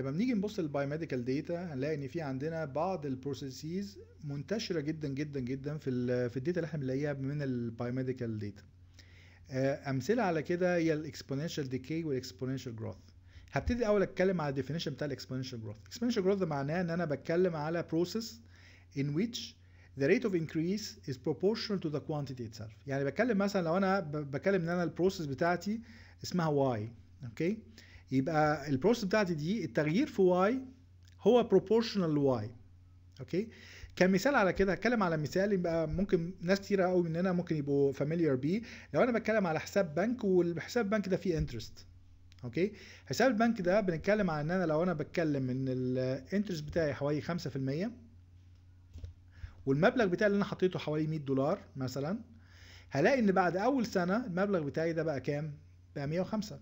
لما بنيجي نبص للبايوميديكال داتا هنلاقي ان في عندنا بعض البروسيسز منتشره جدا جدا جدا في الـ في الداتا اللي احنا بنلاقيها من البايوميديكال داتا آه، امثله على كده هي الاكسبوننشال ديكي والاكسبوننشال جروث هبتدي اول اتكلم على الديفينيشن بتاع الاكسبوننشال جروث الاكسبوننشال جروث معناه ان انا بتكلم على بروسيس in which the rate of increase is proportional to the quantity itself يعني بتكلم مثلا لو انا بتكلم ان انا البروسيس بتاعتي اسمها y اوكي okay? يبقى البروسس بتاعتي دي التغيير في واي هو بروبورشنال لواي اوكي كمثال على كده هتكلم على مثال يبقى ممكن ناس كتيره قوي مننا ممكن يبقوا فاميليار بيه لو انا بتكلم على حساب بنك والحساب البنك ده فيه انترست اوكي حساب البنك ده بنتكلم عن ان انا لو انا بتكلم ان الانترست بتاعي حوالي 5% والمبلغ بتاعي اللي انا حطيته حوالي 100 دولار مثلا هلاقي ان بعد اول سنه المبلغ بتاعي ده بقى كام بقى 105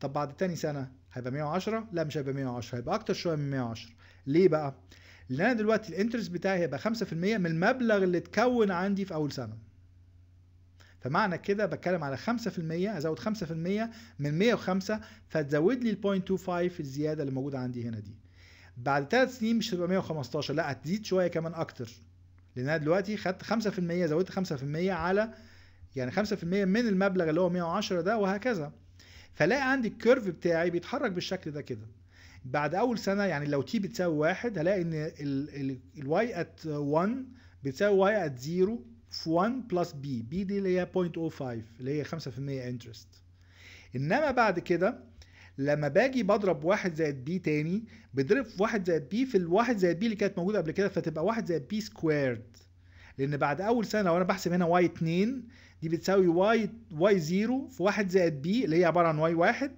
طب بعد تاني سنه هيبقى 110 لا مش هيبقى 110 هيبقى اكتر شويه من 110 ليه بقى لان انا دلوقتي الانترست بتاعي هيبقى 5% من المبلغ اللي اتكون عندي في اول سنه فمعنى كده بتكلم على 5% ازود 5% من 105 فتزود لي ال 0.25 الزياده اللي موجوده عندي هنا دي بعد ثلاث سنين مش هتبقى 115 لا هتزيد شويه كمان اكتر لان انا دلوقتي خدت 5% زودت 5% على يعني 5% من المبلغ اللي هو 110 ده وهكذا فلاقي عندي الكيرف بتاعي بيتحرك بالشكل ده كده بعد اول سنه يعني لو تي بتساوي واحد هلاقي ان الواي ات 1 بتساوي واي ات 0 في 1 بلس بي بي دي اللي هي 0.05 اللي هي 5% انترست انما بعد كده لما باجي بضرب 1 زائد بي تاني بضرب 1 زائد بي في ال1 زائد بي اللي كانت موجوده قبل كده فتبقى 1 زائد بي سكويرد لان بعد اول سنه لو انا بحسب هنا واي 2 دي بتساوي واي واي زيرو في 1 زائد بي اللي هي عباره عن واي واحد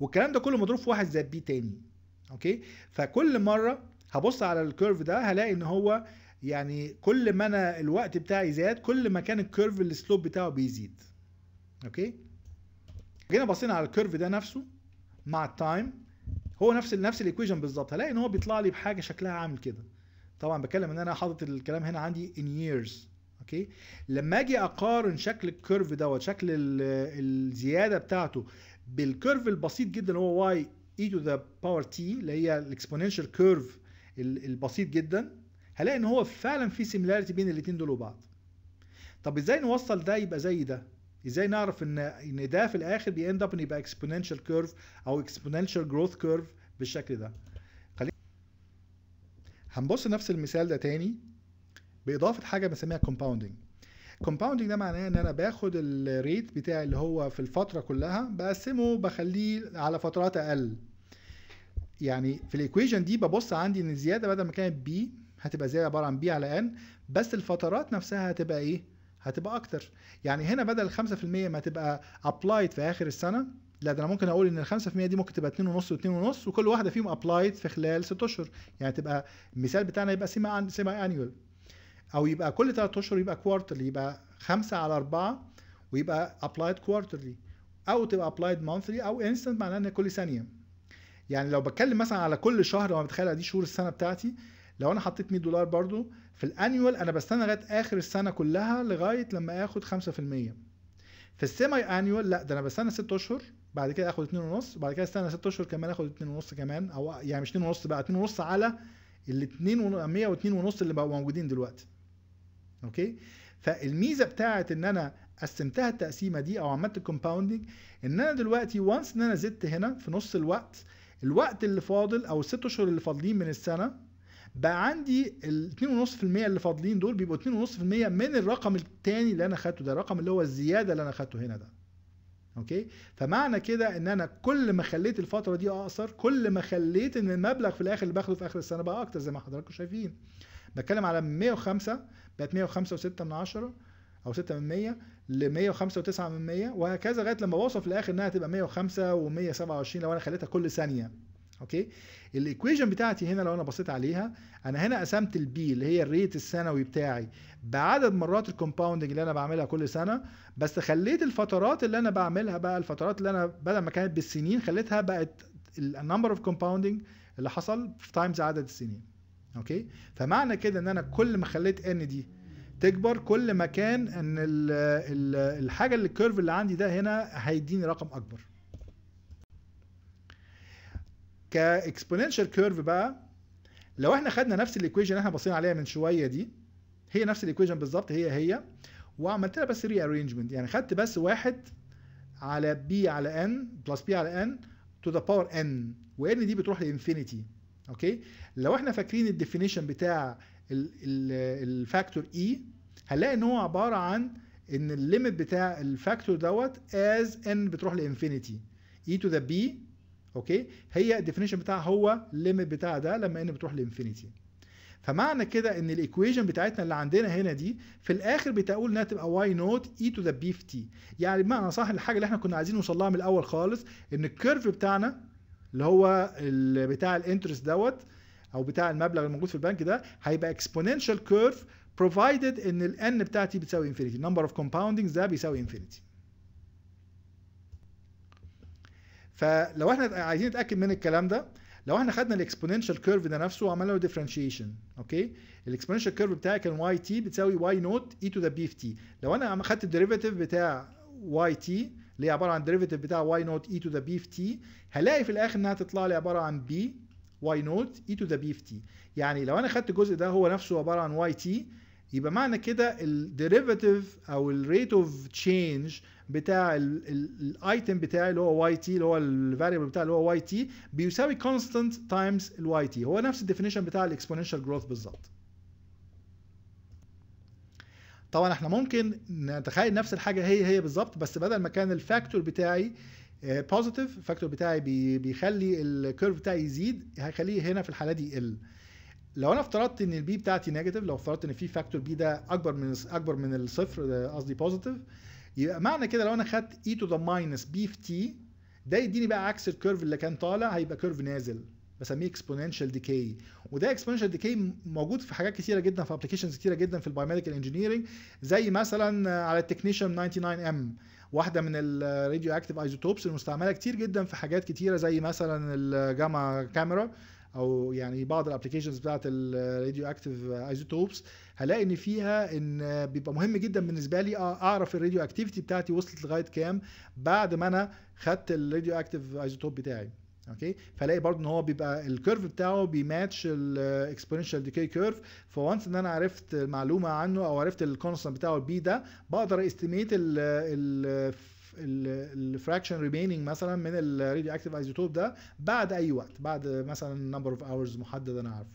والكلام ده كله مضروب في 1 زائد بي تاني اوكي فكل مره هبص على الكيرف ده هلاقي ان هو يعني كل ما انا الوقت بتاعي زاد كل ما كان الكيرف السلوب بتاعه بيزيد اوكي جينا بصينا على الكيرف ده نفسه مع التايم هو نفس نفس الايكويشن بالظبط هلاقي ان هو بيطلع لي بحاجه شكلها عامل كده طبعا بتكلم ان انا حاطط الكلام هنا عندي in years اوكي لما اجي اقارن شكل الكيرف دوت شكل الزياده بتاعته بالكيرف البسيط جدا هو واي اي تو ذا باور تي اللي هي الاكسبوننشال كيرف البسيط جدا هلاقي ان هو فعلا في سيميلاريتي بين الاثنين دول وبعض طب ازاي نوصل ده يبقى زي ده ازاي نعرف ان ان ده في الاخر بيند اب ان يبقى اكسبوننشال كيرف او اكسبوننشال جروث كيرف بالشكل ده هنبص نفس المثال ده تاني باضافه حاجه بسميها كومباوندنج كومباوندنج ده معناه ان انا باخد الريت بتاعي اللي هو في الفتره كلها بقسمه بخليه على فترات اقل يعني في الايكويشن دي ببص عندي ان الزياده بدل ما كانت بي هتبقى زياده عباره عن بي على ان بس الفترات نفسها هتبقى ايه هتبقى اكتر يعني هنا بدل 5% ما تبقى ابلايد في اخر السنه لا ده انا ممكن اقول ان ال 5% دي ممكن تبقى 2.5 و2.5 وكل واحده فيهم ابلايد في خلال 6 اشهر يعني تبقى المثال بتاعنا يبقى سيما سيما انيوال او يبقى كل 3 اشهر يبقى كوارترلي يبقى خمسه على اربعه ويبقى ابلايد كوارترلي او تبقى ابلايد مانثلي او انستنت معناه ان كل ثانيه يعني لو بتكلم مثلا على كل شهر لو بتخيل دي شهور السنه بتاعتي لو انا حطيت 100 دولار برضو في الانيوال انا بستنى لغايه اخر السنه كلها لغايه لما اخد 5% في السيمي انيوال لا ده انا بستنى 6 اشهر بعد كده اخد 2.5 بعد كده استنى 6 اشهر كمان اخد 2.5 كمان او يعني مش 2.5 بقى 2.5 على ال 2 102.5 اللي بقوا موجودين دلوقتي اوكي فالميزه بتاعت ان انا قسمتها التقسيمه دي او عملت الكومباوندنج ان انا دلوقتي وانس ان انا زدت هنا في نص الوقت الوقت اللي فاضل او الست اشهر اللي فاضلين من السنه بقى عندي ال 2.5% اللي فاضلين دول بيبقوا 2.5% من الرقم الثاني اللي انا خدته ده الرقم اللي هو الزياده اللي انا خدته هنا ده اوكي فمعنى كده ان انا كل ما خليت الفتره دي اقصر كل ما خليت ان المبلغ في الاخر اللي باخده في اخر السنه بقى اكتر زي ما حضراتكم شايفين بتكلم على 105 بقت 105.6 من 10 او 6 من 100 ل 105 من 100 وهكذا لغايه لما بوصل في الاخر انها هتبقى 105 و127 لو انا خليتها كل ثانيه اوكي الايكويشن بتاعتي هنا لو انا بصيت عليها انا هنا قسمت البي اللي هي الريت السنوي بتاعي بعدد مرات الكومباوندنج اللي انا بعملها كل سنه بس خليت الفترات اللي انا بعملها بقى الفترات اللي انا بدل ما كانت بالسنين خليتها بقت النمبر اوف كومباوندنج اللي حصل في تايمز عدد السنين اوكي فمعنى كده ان انا كل ما خليت ان دي تكبر كل ما كان ان الـ الـ الحاجه اللي الكيرف اللي عندي ده هنا هيديني رقم اكبر كاكسبوننشال كيرف بقى لو احنا خدنا نفس الايكويشن اللي احنا بصينا عليها من شويه دي هي نفس الايكويشن بالظبط هي هي وعملت لها بس ري ارينجمنت يعني خدت بس واحد على بي على ان بلس بي على ان تو ذا باور ان وان دي بتروح لانفينيتي اوكي لو احنا فاكرين الديفينيشن بتاع الفاكتور اي e، هنلاقي ان هو عباره عن ان الليميت بتاع الفاكتور دوت از ان بتروح لانفينيتي اي تو ذا بي اوكي هي الديفينيشن بتاعها هو الليميت بتاع ده لما ان بتروح لانفينيتي فمعنى كده ان الايكويشن بتاعتنا اللي عندنا هنا دي في الاخر بتقول انها تبقى واي نوت اي تو ذا بي في تي يعني بمعنى صح الحاجه اللي احنا كنا عايزين نوصل لها من الاول خالص ان الكيرف بتاعنا اللي هو بتاع الانترست دوت او بتاع المبلغ الموجود في البنك ده هيبقى اكسبوننشال كيرف provided ان n بتاعتي بتساوي انفينيتي نمبر اوف كومباوندنجز ده بيساوي انفينيتي فلو احنا عايزين نتاكد من الكلام ده لو احنا خدنا الاكسبوننشال كيرف ده نفسه وعملنا له ديفرنشيشن اوكي الاكسبوننشال كيرف بتاعي كان واي تي بتساوي واي نوت اي تو ذا بي اف تي لو انا خدت الديريفيتيف بتاع واي تي اللي هي عباره عن ديريفيتيف بتاع واي نوت اي تو ذا بي في تي هلاقي في الاخر انها تطلع لي عباره عن بي واي نوت اي تو ذا بي في تي يعني لو انا خدت الجزء ده هو نفسه عباره عن واي تي يبقى معنى كده الديريفيتيف او الريت اوف تشينج بتاع الايتم بتاعي اللي هو واي تي اللي هو الفاريبل بتاعي اللي هو واي تي بيساوي كونستانت تايمز الواي تي هو نفس الديفينيشن بتاع الاكسبوننشال جروث بالظبط طبعا احنا ممكن نتخيل نفس الحاجه هي هي بالظبط بس بدل ما كان الفاكتور بتاعي بوزيتيف آه، الفاكتور بتاعي بيخلي الكيرف بتاعي يزيد هيخليه هنا في الحاله دي يقل لو انا افترضت ان البي بتاعتي نيجاتيف لو افترضت ان في فاكتور بي ده اكبر من اكبر من الصفر آه، قصدي بوزيتيف يبقى معنى كده لو انا خدت اي تو ذا ماينس بي في تي ده يديني بقى عكس الكيرف اللي كان طالع هيبقى كيرف نازل بسميه اكسبوننشال ديكاي وده اكسبوننشال ديكاي موجود في حاجات كتيره جدا في ابلكيشنز كتيره جدا في البايوميديكال انجينيرنج زي مثلا على التكنيشن 99 ام واحده من الراديو اكتيف ايزوتوبس المستعمله كتير جدا في حاجات كتيره زي مثلا الجاما كاميرا او يعني بعض الابلكيشنز بتاعت الراديو اكتيف ايزوتوبس هلاقي ان فيها ان بيبقى مهم جدا بالنسبه لي اعرف الراديو اكتيفيتي بتاعتي وصلت لغايه كام بعد ما انا خدت الراديو اكتيف ايزوتوب بتاعي اوكي فلاقي برضو ان هو بيبقى الكيرف بتاعه بيماتش الاكسبوننشال ديكي كيرف فوانس ان انا عرفت معلومه عنه او عرفت الكونستنت بتاعه البي ده بقدر استيميت ال الفراكشن ريميننج مثلا من الريدي اكتيف ايزوتوب ده بعد اي وقت بعد مثلا نمبر اوف اورز محدد انا عارفه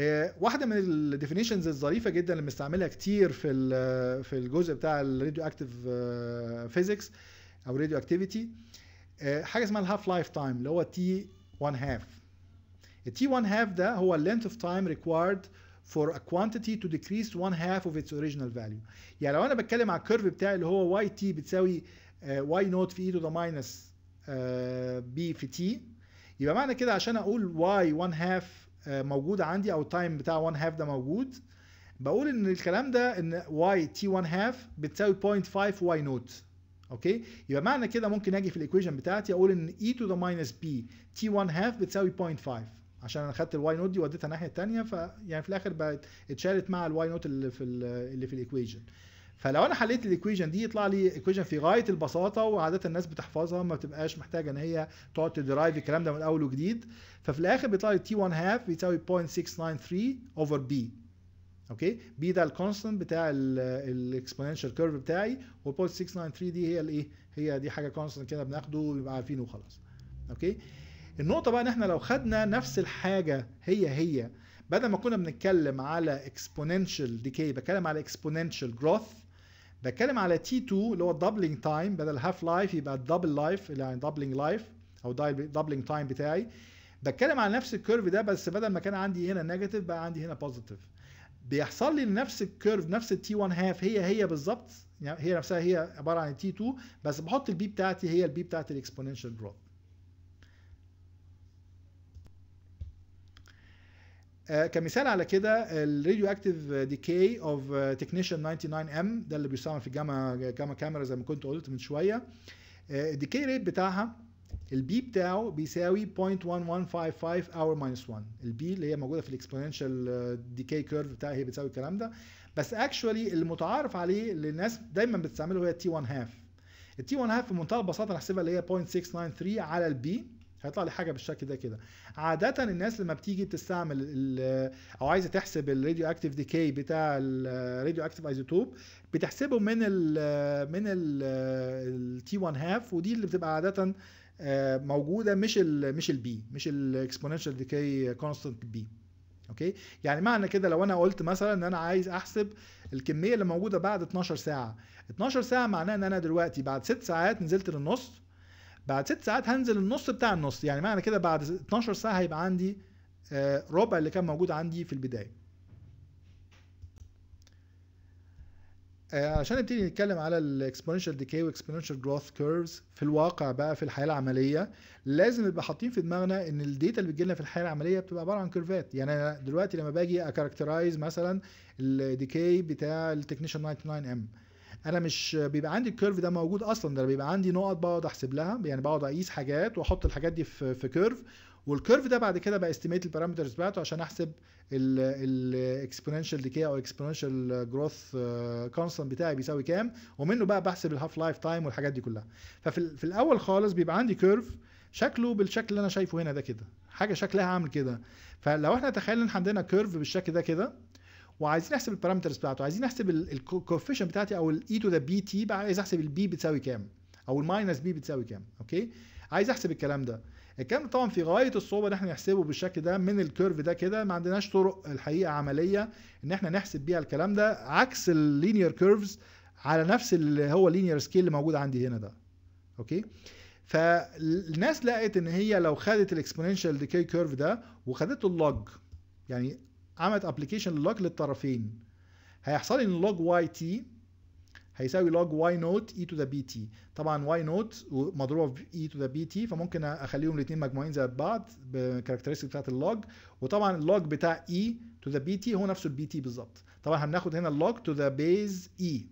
آه، واحده من الديفينيشنز الظريفه جدا اللي بنستعملها كتير في في الجزء بتاع الراديو اكتيف فيزيكس uh, او راديو اكتيفيتي آه، حاجه اسمها الهاف لايف تايم اللي هو تي 1 هاف التي 1 هاف ده هو اللينث اوف تايم ريكوايرد for a quantity to decrease one half of its original value يعني لو انا بتكلم على الكيرف بتاعي اللي هو واي تي بتساوي واي آه، نوت في اي تو ذا ماينس بي في تي يبقى معنى كده عشان اقول واي 1 هاف موجود عندي او التايم بتاع 1 هاف ده موجود بقول ان الكلام ده ان واي تي 1 هاف بتساوي 0.5 واي نوت اوكي يبقى معنى كده ممكن اجي في الايكويشن بتاعتي اقول ان e to the minus b t1 half بتساوي 0.5 عشان انا خدت الواي نوت دي وديتها الناحيه الثانيه فيعني في الاخر بقت اتشالت مع الواي نوت اللي في اللي في الايكويشن فلو انا حليت الايكويشن دي يطلع لي ايكويشن في غايه البساطه وعاده الناس بتحفظها ما بتبقاش محتاجه ان هي تقعد تدرايف الكلام ده من اول وجديد ففي الاخر بيطلع لي تي 1 هاف بيساوي 0.693 اوفر بي اوكي بي ده الكونستنت بتاع الاكسبوننشال كيرف بتاعي والبوينت 693 دي هي الايه هي دي حاجه كونستنت كده بناخده ويبقى عارفينه وخلاص اوكي النقطه بقى ان احنا لو خدنا نفس الحاجه هي هي بدل ما كنا بنتكلم على اكسبوننشال ديكي بتكلم على اكسبوننشال جروث بتكلم على تي 2 اللي هو الدبلنج تايم بدل هاف لايف يبقى الدبل لايف يعني دبلنج لايف او دبلنج تايم بتاعي بتكلم على نفس الكيرف ده بس بدل ما كان عندي هنا نيجاتيف بقى عندي هنا بوزيتيف بيحصل لي نفس الكيرف نفس التي 1 هاف هي هي بالظبط يعني هي نفسها هي عباره عن تي 2 بس بحط البي بتاعتي هي البي بتاعت الاكسبوننشال جروث كمثال على كده الراديو اكتيف ديكاي اوف تكنيشن 99 ام ده اللي بيستعمل في جاما جاما كاميرا زي ما كنت قلت من شويه آه، الديكاي ريت بتاعها البي بتاعه بيساوي 0.1155 اور ماينس 1 البي اللي هي موجوده في الاكسبوننشال ديكي كيرف بتاعها هي بتساوي الكلام ده بس اكشولي المتعارف عليه اللي الناس دايما بتستعمله هي التي 1 هاف التي 1 هاف بمنتهى البساطه نحسبها اللي هي 0.693 على البي هيطلع لي حاجه بالشكل ده كده عاده الناس لما بتيجي بتستعمل uh, او عايزه تحسب الراديو اكتيف ديكي بتاع الراديو اكتيف ايزوتوب بتحسبه من الـ uh, من التي 1 هاف ودي اللي بتبقى عاده آه، موجوده مش الـ مش البي مش الاكسبوننشال ديكاي كونستانت بي اوكي يعني معنى كده لو انا قلت مثلا ان انا عايز احسب الكميه اللي موجوده بعد 12 ساعه 12 ساعه معناها ان انا دلوقتي بعد 6 ساعات نزلت للنص بعد 6 ساعات هنزل النص بتاع النص يعني معنى كده بعد 12 ساعه هيبقى عندي آه، ربع اللي كان موجود عندي في البدايه آه، عشان نبتدي نتكلم على الاكسبوننشال ديكاي واكسبوننشال جروث كيرفز في الواقع بقى في الحياه العمليه لازم نبقى حاطين في دماغنا ان الداتا اللي بتجي لنا في الحياه العمليه بتبقى عباره عن كيرفات يعني انا دلوقتي لما باجي اكاركترايز مثلا الديكاي بتاع التكنيشن 99 ام انا مش بيبقى عندي الكيرف ده موجود اصلا ده بيبقى عندي نقط بقعد احسب لها يعني بقعد اقيس حاجات واحط الحاجات دي في في كيرف والكيرف ده بعد كده استيميت البارامترز بتاعته عشان احسب الاكسبوننشال ديكي او الاكسبوننشال جروث كونستنت بتاعي بيساوي كام ومنه بقى بحسب الهاف لايف تايم والحاجات دي كلها ففي الاول خالص بيبقى عندي كيرف شكله بالشكل اللي انا شايفه هنا ده كده حاجه شكلها عامل كده فلو احنا تخيلنا ان عندنا كيرف بالشكل ده كده وعايزين نحسب البارامترز بتاعته عايزين نحسب الكوفيشن بتاعتي او الاي تو ذا بي تي بقى عايز احسب البي بتساوي كام او الماينس بي بتساوي كام اوكي عايز احسب الكلام ده الكلام طبعا في غايه الصعوبه ان احنا نحسبه بالشكل ده من الكيرف ده كده ما عندناش طرق الحقيقه عمليه ان احنا نحسب بيها الكلام ده عكس اللينير كيرفز على نفس اللي هو اللينير سكيل اللي موجود عندي هنا ده اوكي فالناس لقت ان هي لو خدت الاكسبوننشال ديكي كيرف ده وخدته اللوج يعني عملت ابلكيشن للوج للطرفين هيحصل لي ان لوج واي تي هيساوي log y نوت e to the bt طبعا y نوت مضروبه في e to the bt فممكن اخليهم الاثنين مجموعين زي بعض بكاركترستيك بتاعت اللوج وطبعا اللوج بتاع e to the bt هو نفسه البي تي بالظبط طبعا هناخد هنا اللوج to the base e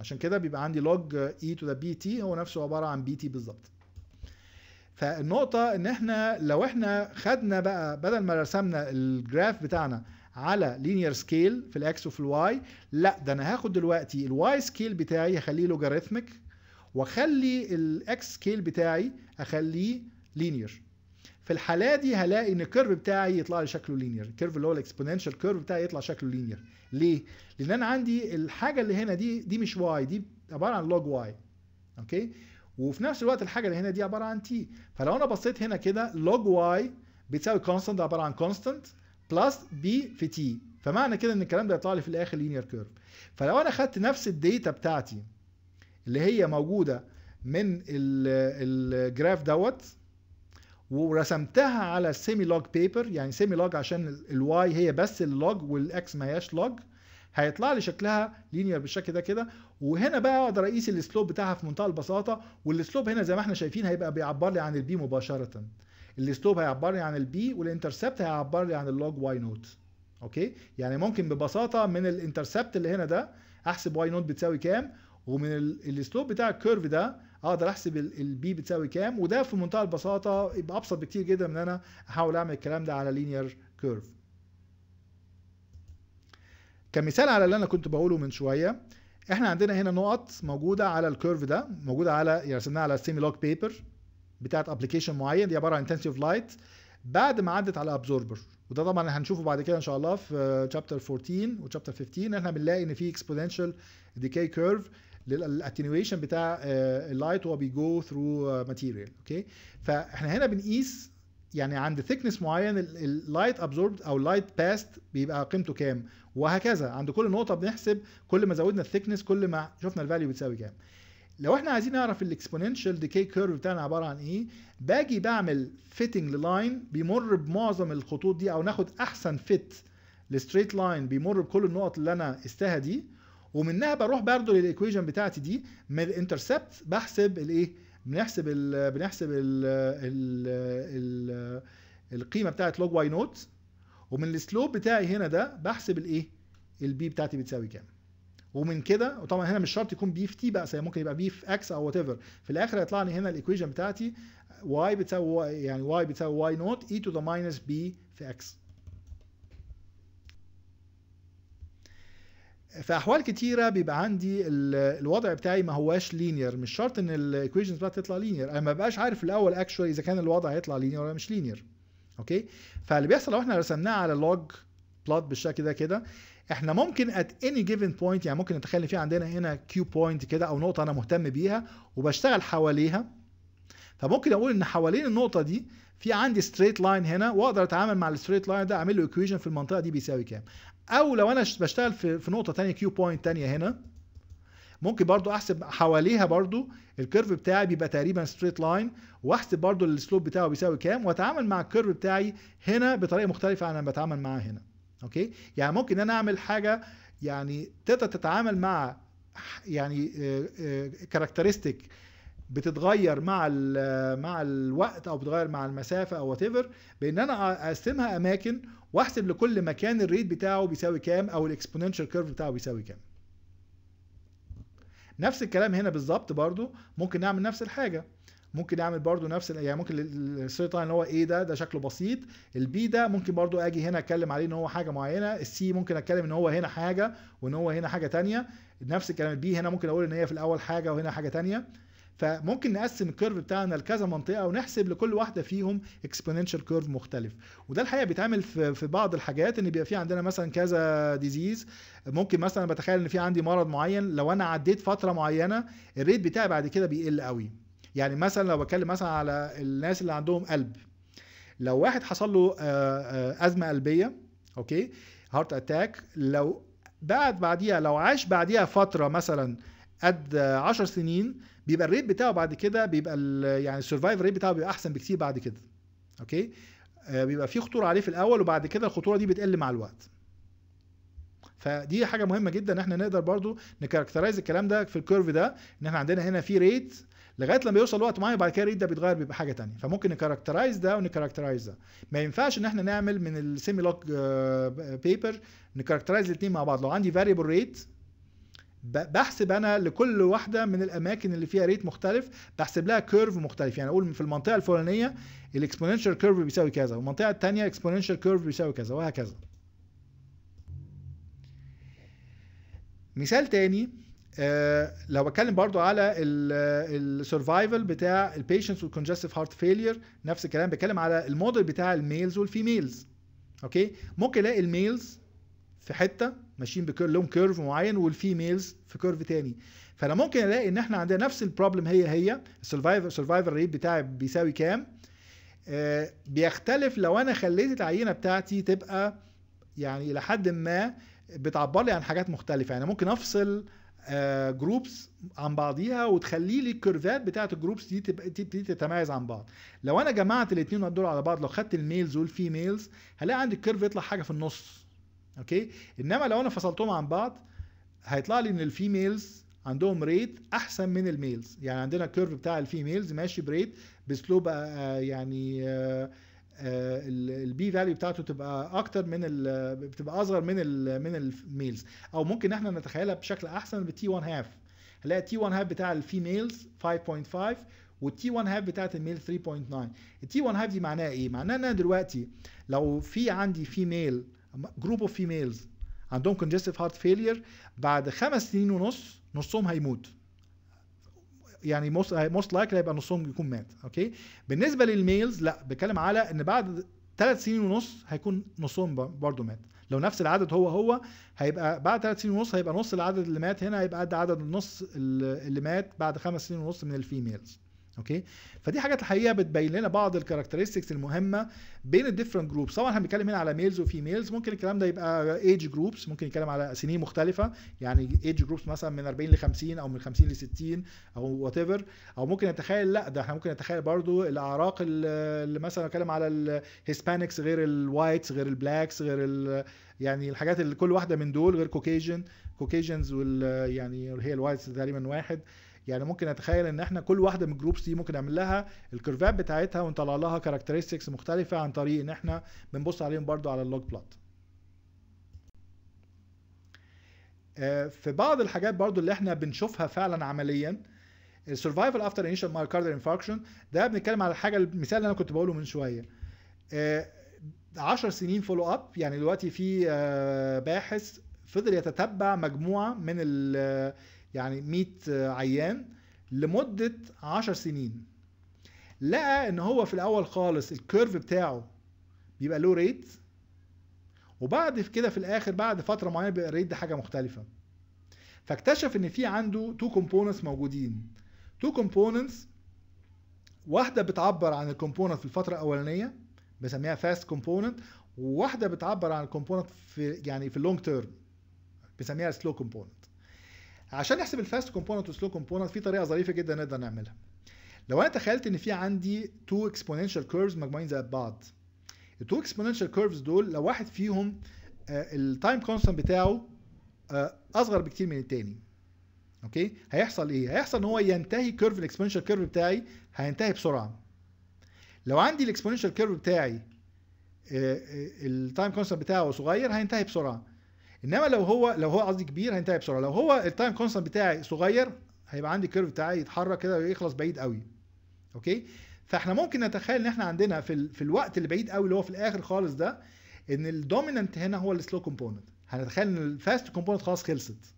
عشان كده بيبقى عندي log e to the bt هو نفسه عباره عن bt بالظبط فالنقطة إن إحنا لو إحنا خدنا بقى بدل ما رسمنا الجراف بتاعنا على لينير سكيل في الاكس وفي الواي لا ده انا هاخد دلوقتي الواي سكيل بتاعي هخليه لوجاريثميك واخلي الاكس سكيل بتاعي اخليه لينير في الحاله دي هلاقي ان الكيرف بتاعي يطلع لي شكله لينير الكيرف اللي هو الاكسبوننشال كيرف بتاعي يطلع شكله لينير ليه لان انا عندي الحاجه اللي هنا دي دي مش واي دي عباره عن لوج واي اوكي وفي نفس الوقت الحاجه اللي هنا دي عباره عن تي فلو انا بصيت هنا كده لوج واي بتساوي كونستنت عباره عن كونستنت بلس بي في تي فمعنى كده ان الكلام ده يطلع لي في الاخر لينير كيرف فلو انا خدت نفس الداتا بتاعتي اللي هي موجوده من الجراف دوت ورسمتها على سيمي لوج بيبر يعني سيمي لوج عشان الواي هي بس اللوج والاكس ما هياش لوج هيطلع لي شكلها لينير بالشكل ده كده وهنا بقى اقدر اقيس السلوب بتاعها في منتهى البساطه والسلوب هنا زي ما احنا شايفين هيبقى بيعبر لي عن البي مباشره السلوب هيعبر لي عن البي والانترسبت هيعبر لي عن اللوج واي نوت اوكي يعني ممكن ببساطه من الانترسبت اللي هنا ده احسب واي نوت بتساوي كام ومن السلوب بتاع الكيرف ده اقدر احسب البي بتساوي كام وده في منتهى البساطه يبقى ابسط بكتير جدا من ان انا احاول اعمل الكلام ده على لينير كيرف كمثال على اللي انا كنت بقوله من شويه احنا عندنا هنا نقط موجوده على الكيرف ده موجوده على يعني رسمناها على سيمي لوج بيبر بتاعت ابلكيشن معين دي عباره عن انتنسيف لايت بعد ما عدت على ابزوربر وده طبعا هنشوفه بعد كده ان شاء الله في تشابتر 14 وتشابتر 15 احنا بنلاقي ان في اكسبوننشال ديكاي كيرف للاتينويشن بتاع اللايت آه، وهو بيجو ثرو ماتيريال اوكي فاحنا هنا بنقيس يعني عند ثيكنس معين اللايت ابزوربد او اللايت باست بيبقى قيمته كام وهكذا عند كل نقطه بنحسب كل ما زودنا الثيكنس كل ما شفنا الفاليو بتساوي كام لو احنا عايزين نعرف الاكسبوننشال ديكي كيرف بتاعنا عباره عن ايه باجي بعمل فيتنج للاين بيمر بمعظم الخطوط دي او ناخد احسن فيت لستريت لاين بيمر بكل النقط اللي انا قستها دي ومنها بروح برضه للايكويجن بتاعتي دي من الانترسبت بحسب الايه بنحسب الـ بنحسب الـ الـ الـ القيمه بتاعت لوج واي نوت ومن السلوب بتاعي هنا ده بحسب الايه البي بتاعتي بتساوي كام ومن كده وطبعا هنا مش شرط يكون بي في تي بقى ممكن يبقى بي في اكس او وات ايفر في الاخر هيطلع لي هنا الايكويشن بتاعتي واي بتساوي يعني واي بتساوي واي نوت اي تو ذا ماينس بي في اكس في احوال كتيره بيبقى عندي الوضع بتاعي ما هواش لينير مش شرط ان الايكويشنز بتاعتي تطلع لينير انا ما بقاش عارف الاول اكشوالي اذا كان الوضع هيطلع لينير ولا مش لينير اوكي فاللي بيحصل لو احنا رسمناه على لوج بلوت بالشكل ده كده احنا ممكن ات اني جيفن بوينت يعني ممكن نتخيل في عندنا هنا كيو بوينت كده او نقطه انا مهتم بيها وبشتغل حواليها فممكن اقول ان حوالين النقطه دي في عندي ستريت لاين هنا واقدر اتعامل مع الستريت لاين ده اعمل له ايكويشن في المنطقه دي بيساوي كام او لو انا بشتغل في, في نقطه ثانيه كيو بوينت ثانيه هنا ممكن برضو احسب حواليها برضو الكيرف بتاعي بيبقى تقريبا ستريت لاين واحسب برضو السلوب بتاعه بيساوي كام واتعامل مع الكيرف بتاعي هنا بطريقه مختلفه عن ما بتعامل معاه هنا اوكي يعني ممكن انا اعمل حاجه يعني تقدر تتعامل مع يعني كاركترستيك آه، آه، بتتغير مع آه، مع الوقت او بتتغير مع المسافه او وات بان انا اقسمها اماكن واحسب لكل مكان الريت بتاعه بيساوي كام او الاكسبوننشال كيرف بتاعه بيساوي كام نفس الكلام هنا بالظبط برضو ممكن نعمل نفس الحاجه ممكن اعمل برضو نفس يعني ممكن السير اللي هو ايه ده ده شكله بسيط البي ده ممكن برضو اجي هنا اتكلم عليه ان هو حاجه معينه السي ممكن اتكلم ان هو هنا حاجه وان هو هنا حاجه تانية نفس الكلام البي هنا ممكن اقول ان هي في الاول حاجه وهنا حاجه تانية فممكن نقسم الكيرف بتاعنا لكذا منطقه ونحسب لكل واحده فيهم اكسبوننشال كيرف مختلف وده الحقيقه بيتعمل في بعض الحاجات ان بيبقى في عندنا مثلا كذا ديزيز ممكن مثلا بتخيل ان في عندي مرض معين لو انا عديت فتره معينه الريت بتاعي بعد كده بيقل قوي يعني مثلا لو بتكلم مثلا على الناس اللي عندهم قلب لو واحد حصل له آه، آه، ازمه قلبيه اوكي هارت اتاك لو بعد بعديها لو عاش بعديها فتره مثلا قد 10 سنين بيبقى الريت بتاعه بعد كده بيبقى يعني السرفايف ريت بتاعه بيبقى احسن بكتير بعد كده اوكي آه، بيبقى في خطوره عليه في الاول وبعد كده الخطوره دي بتقل مع الوقت فدي حاجه مهمه جدا ان احنا نقدر برضو نكاركترايز الكلام ده في الكيرف ده ان احنا عندنا هنا في ريت لغايه لما يوصل وقت معين وبعد كده الريت ده بيتغير بيبقى حاجه ثانيه فممكن نكاركترايز ده ونكاركترايز ده ما ينفعش ان احنا نعمل من السيمي لوك بيبر نكاركترايز الاثنين مع بعض لو عندي فاريبل ريت بحسب انا لكل واحده من الاماكن اللي فيها ريت مختلف بحسب لها كيرف مختلف يعني اقول في المنطقه الفلانيه الاكسبوننشال كيرف بيساوي كذا والمنطقه الثانيه الاكسبوننشال كيرف بيساوي كذا وهكذا مثال تاني آه، لو بتكلم برضو على السرفايفل بتاع البيشنتس والكونجستيف هارت فيلير نفس الكلام بتكلم على الموديل بتاع الميلز والفيميلز اوكي ممكن الاقي الميلز في حته ماشيين لهم كيرف معين والفيميلز في كيرف تاني فانا ممكن الاقي ان احنا عندنا نفس البروبلم هي هي السرفايفل السرفايفل ريت بتاعي بيساوي كام آه بيختلف لو انا خليت العينه بتاعتي تبقى يعني الى حد ما بتعبر لي عن حاجات مختلفه يعني ممكن افصل جروبس آه، عن بعضيها وتخلي لي الكيرفات بتاعه الجروبس دي تبتدي تتميز عن بعض لو انا جمعت الاثنين دول على بعض لو خدت الميلز والفيميلز هلاقي عندي الكيرف يطلع حاجه في النص اوكي انما لو انا فصلتهم عن بعض هيطلع لي ان الفيميلز عندهم ريت احسن من الميلز يعني عندنا الكيرف بتاع الفيميلز ماشي بريت بسلوب آه، آه، يعني آه، البي فاليو بتاعته تبقى اكتر من بتبقى اصغر من الـ من الميلز او ممكن احنا نتخيلها بشكل احسن بتي 1 هاف هنلاقي تي 1 هاف بتاع الفيميلز 5.5 والتي 1 هاف بتاعت الميل 3.9 التي 1 هاف دي معناها ايه معناها ان انا دلوقتي لو في عندي فيميل جروب اوف فيميلز عندهم كونجستيف هارت فيلير بعد خمس سنين ونص نصهم هيموت يعني موست موست لايكلي هيبقى نصهم يكون مات اوكي بالنسبه للميلز لا بتكلم على ان بعد ثلاث سنين ونص هيكون نصهم برضه مات لو نفس العدد هو هو هيبقى بعد ثلاث سنين ونص هيبقى نص العدد اللي مات هنا هيبقى قد عدد النص اللي مات بعد خمس سنين ونص من الفيميلز اوكي فدي حاجات الحقيقه بتبين لنا بعض الكاركترستكس المهمه بين الديفرنت جروبس طبعا احنا بنتكلم هنا على ميلز وفيميلز ممكن الكلام ده يبقى ايج جروبس ممكن يتكلم على سنين مختلفه يعني ايج جروبس مثلا من 40 ل 50 او من 50 ل 60 او وات ايفر او ممكن نتخيل لا ده احنا ممكن نتخيل برضو الاعراق اللي مثلا اتكلم على الهسبانكس غير الوايتس غير البلاكس غير ال يعني الحاجات اللي كل واحده من دول غير كوكيجن كوكيجنز وال يعني هي الوايتس تقريبا واحد يعني ممكن اتخيل ان احنا كل واحده من الجروبس دي ممكن نعمل لها الكيرفات بتاعتها ونطلع لها كاركترستكس مختلفه عن طريق ان احنا بنبص عليهم برده على اللوج بلوت آه، في بعض الحاجات برضو اللي احنا بنشوفها فعلا عمليا السرفايفل افتر انيشال مايوكاردال انفاركشن ده بنتكلم على الحاجه المثال اللي انا كنت بقوله من شويه 10 آه، سنين فولو اب يعني دلوقتي في آه، باحث فضل يتتبع مجموعه من يعني 100 عيان لمدة 10 سنين لقى ان هو في الاول خالص الكيرف بتاعه بيبقى له ريت وبعد كده في الاخر بعد فتره معينه بيبقى الريت ده حاجه مختلفه فاكتشف ان في عنده تو كومبوننتس موجودين تو كومبوننتس واحده بتعبر عن الكومبوننت في الفتره الاولانيه بسميها فاست كومبوننت وواحده بتعبر عن الكومبوننت في يعني في اللونج تيرم بسميها سلو كومبوننت عشان نحسب الفاست كومبوننت والسلو كومبوننت في طريقه ظريفه جدا نقدر نعملها لو انا تخيلت ان في عندي تو اكسبوننشال كيرفز مجموعين زي بعض التو اكسبوننشال كيرفز دول لو واحد فيهم آه، التايم كونستنت بتاعه آه، اصغر بكتير من التاني اوكي هيحصل ايه هيحصل ان هو ينتهي كيرف الاكسبوننشال كيرف بتاعي هينتهي بسرعه لو عندي الاكسبوننشال كيرف بتاعي آه، التايم كونستنت بتاعه صغير هينتهي بسرعه انما لو هو لو هو قصدي كبير هينتهي بسرعه لو هو التايم كونستنت بتاعي صغير هيبقى عندي الكيرف بتاعي يتحرك كده ويخلص بعيد قوي اوكي فاحنا ممكن نتخيل ان احنا عندنا في ال... في الوقت اللي بعيد قوي اللي هو في الاخر خالص ده ان الدوميننت هنا هو السلو كومبوننت هنتخيل ان الفاست كومبوننت خلاص خلصت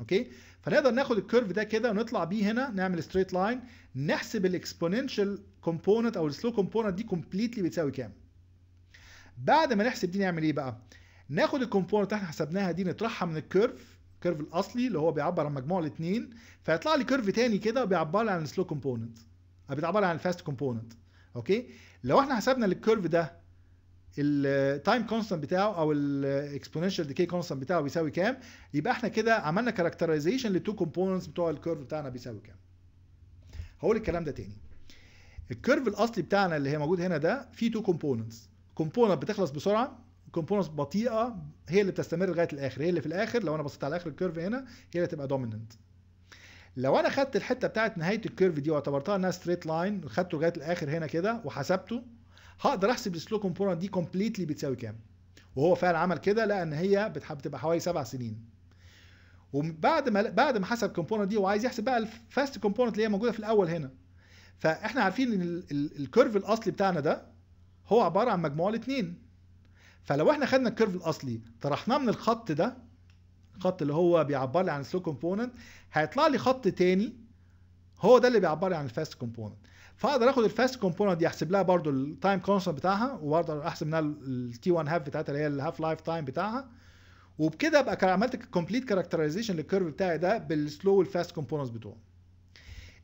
اوكي فنقدر ناخد الكيرف ده كده ونطلع بيه هنا نعمل ستريت لاين نحسب الاكسبوننشال كومبوننت او السلو كومبوننت دي كومبليتلي بتساوي كام بعد ما نحسب دي نعمل ايه بقى ناخد الكومبوننت احنا حسبناها دي نطرحها من الكيرف الكيرف الاصلي اللي هو بيعبر عن مجموع الاثنين فيطلع لي كيرف تاني كده بيعبر لي عن السلو كومبوننت بيعبر لي عن الفاست كومبوننت اوكي لو احنا حسبنا للكيرف ده التايم كونستانت بتاعه او الاكسبوننشال ديكي كونستانت بتاعه بيساوي كام يبقى احنا كده عملنا كاركترايزيشن للتو كومبوننتس بتوع الكيرف بتاعنا بيساوي كام هقول الكلام ده تاني الكيرف الاصلي بتاعنا اللي هي موجود هنا ده فيه تو كومبوننتس كومبوننت بتخلص بسرعه كومبوننتس بطيئه هي اللي بتستمر لغايه الاخر هي اللي في الاخر لو انا بصيت على اخر الكيرف هنا هي اللي تبقى دوميننت لو انا خدت الحته بتاعت نهايه الكيرف دي واعتبرتها انها ستريت لاين وخدته لغايه الاخر هنا كده وحسبته هقدر احسب السلو كومبوننت دي كومبليتلي بتساوي كام وهو فعلا عمل كده لقى ان هي بتبقى حوالي سبع سنين وبعد ما بعد ما حسب الكومبوننت دي وعايز يحسب بقى الفاست كومبوننت اللي هي موجوده في الاول هنا فاحنا عارفين ان الكيرف الاصلي بتاعنا ده هو عباره عن مجموعه الاثنين فلو احنا خدنا الكيرف الاصلي طرحناه من الخط ده الخط اللي هو بيعبر لي عن السلو كومبوننت هيطلع لي خط تاني هو ده اللي بيعبر لي عن الفاست كومبوننت فاقدر اخد الفاست كومبوننت دي احسب لها برضو التايم كونستنت بتاعها وبرضه احسب منها التي 1 هاف بتاعتها اللي هي الهاف لايف تايم بتاعها وبكده ابقى عملت كومبليت كاركترايزيشن للكيرف بتاعي ده بالسلو والفاست كومبوننتس بتوعه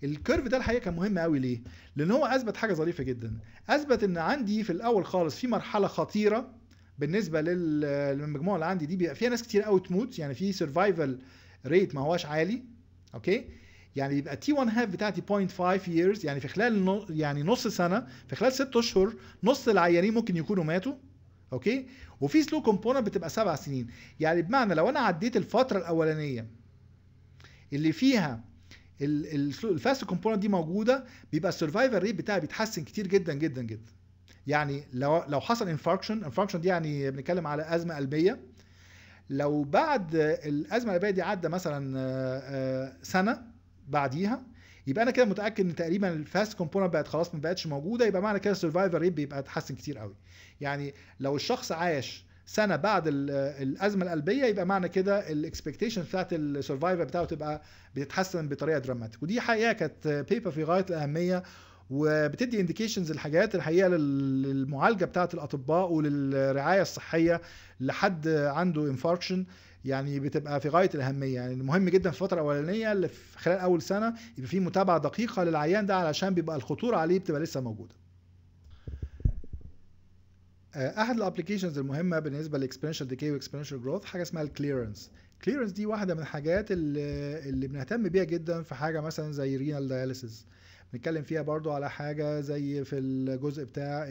الكيرف ده الحقيقه كان مهم قوي ليه لان هو اثبت حاجه ظريفه جدا اثبت ان عندي في الاول خالص في مرحله خطيره بالنسبه للمجموعه اللي عندي دي بيبقى فيها ناس كتير قوي تموت يعني في سرفايفل ريت ما هواش عالي اوكي يعني بيبقى تي 1 هاف بتاعتي 0.5 ييرز يعني في خلال يعني نص سنه في خلال ست اشهر نص العيانين ممكن يكونوا ماتوا اوكي وفي سلو كومبوننت بتبقى سبع سنين يعني بمعنى لو انا عديت الفتره الاولانيه اللي فيها الفاست كومبوننت دي موجوده بيبقى السرفايفل ريت بتاعي بيتحسن كتير جدا جدا جدا يعني لو لو حصل انفاركشن انفاركشن دي يعني بنتكلم على ازمه قلبيه لو بعد الازمه القلبيه دي عدى مثلا آه، آه، سنه بعديها يبقى انا كده متاكد ان تقريبا الفاست كومبوننت بقت خلاص ما بقتش موجوده يبقى معنى كده السرفايفل ريت بيبقى اتحسن كتير قوي يعني لو الشخص عاش سنه بعد آه، الازمه القلبيه يبقى معنى كده الاكسبكتيشن بتاعت السرفايفر بتاعه تبقى بتتحسن بطريقه دراماتيك ودي حقيقه كانت بيبر في غايه الاهميه وبتدي انديكيشنز الحاجات الحقيقه للمعالجه بتاعه الاطباء وللرعايه الصحيه لحد عنده انفاركشن يعني بتبقى في غايه الاهميه يعني مهم جدا في الفتره الاولانيه اللي في خلال اول سنه يبقى في متابعه دقيقه للعيان ده علشان بيبقى الخطوره عليه بتبقى لسه موجوده آه، احد الابلكيشنز المهمه بالنسبه للاكسبرينشال ديكي والاكسبرينشال جروث حاجه اسمها الكليرنس كليرنس دي واحده من الحاجات اللي, اللي بنهتم بيها جدا في حاجه مثلا زي رينال داياليسيس نتكلم فيها برضو على حاجة زي في الجزء بتاع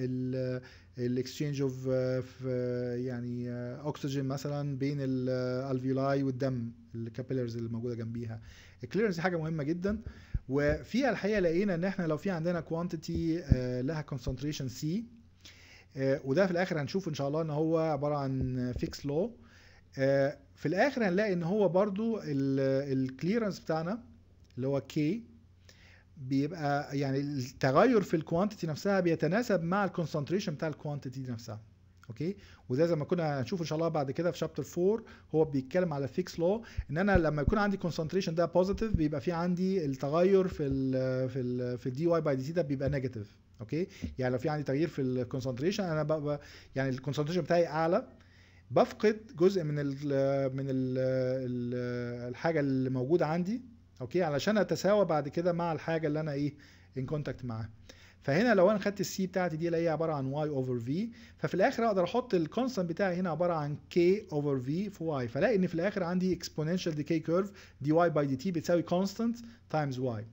الاكسشينج اوف آه، يعني اكسجين آه، مثلا بين الالفيولاي آه، والدم الكابيلرز اللي موجودة جنبيها الكليرنس حاجة مهمة جدا وفيها الحقيقة لقينا ان احنا لو في عندنا كوانتيتي لها كونسنتريشن سي وده في الاخر هنشوف ان شاء الله ان هو عبارة عن فيكس لو في الاخر هنلاقي ان هو برضو الكليرنس بتاعنا اللي هو كي بيبقى يعني التغير في الكوانتيتي نفسها بيتناسب مع الكونسنتريشن بتاع الكوانتيتي نفسها اوكي وزي زي ما كنا هنشوف ان شاء الله بعد كده في شابتر 4 هو بيتكلم على فيكس لو ان انا لما يكون عندي كونسنتريشن ده بوزيتيف بيبقى في عندي التغير في الـ في الـ في الدي واي باي دي سي ده بيبقى نيجاتيف اوكي يعني لو في عندي تغيير في الكونسنتريشن انا بقى يعني الكونسنتريشن بتاعي اعلى بفقد جزء من الـ من الـ الحاجه اللي موجوده عندي اوكي علشان اتساوى بعد كده مع الحاجه اللي انا ايه ان كونتاكت معاها فهنا لو انا خدت السي بتاعتي دي اللي هي عباره عن واي اوفر في ففي الاخر اقدر احط الكونستنت بتاعي هنا عباره عن كي اوفر في في واي فلاقي ان في الاخر عندي اكسبوننشال ديكي كيرف دي واي باي دي تي بتساوي كونستنت تايمز واي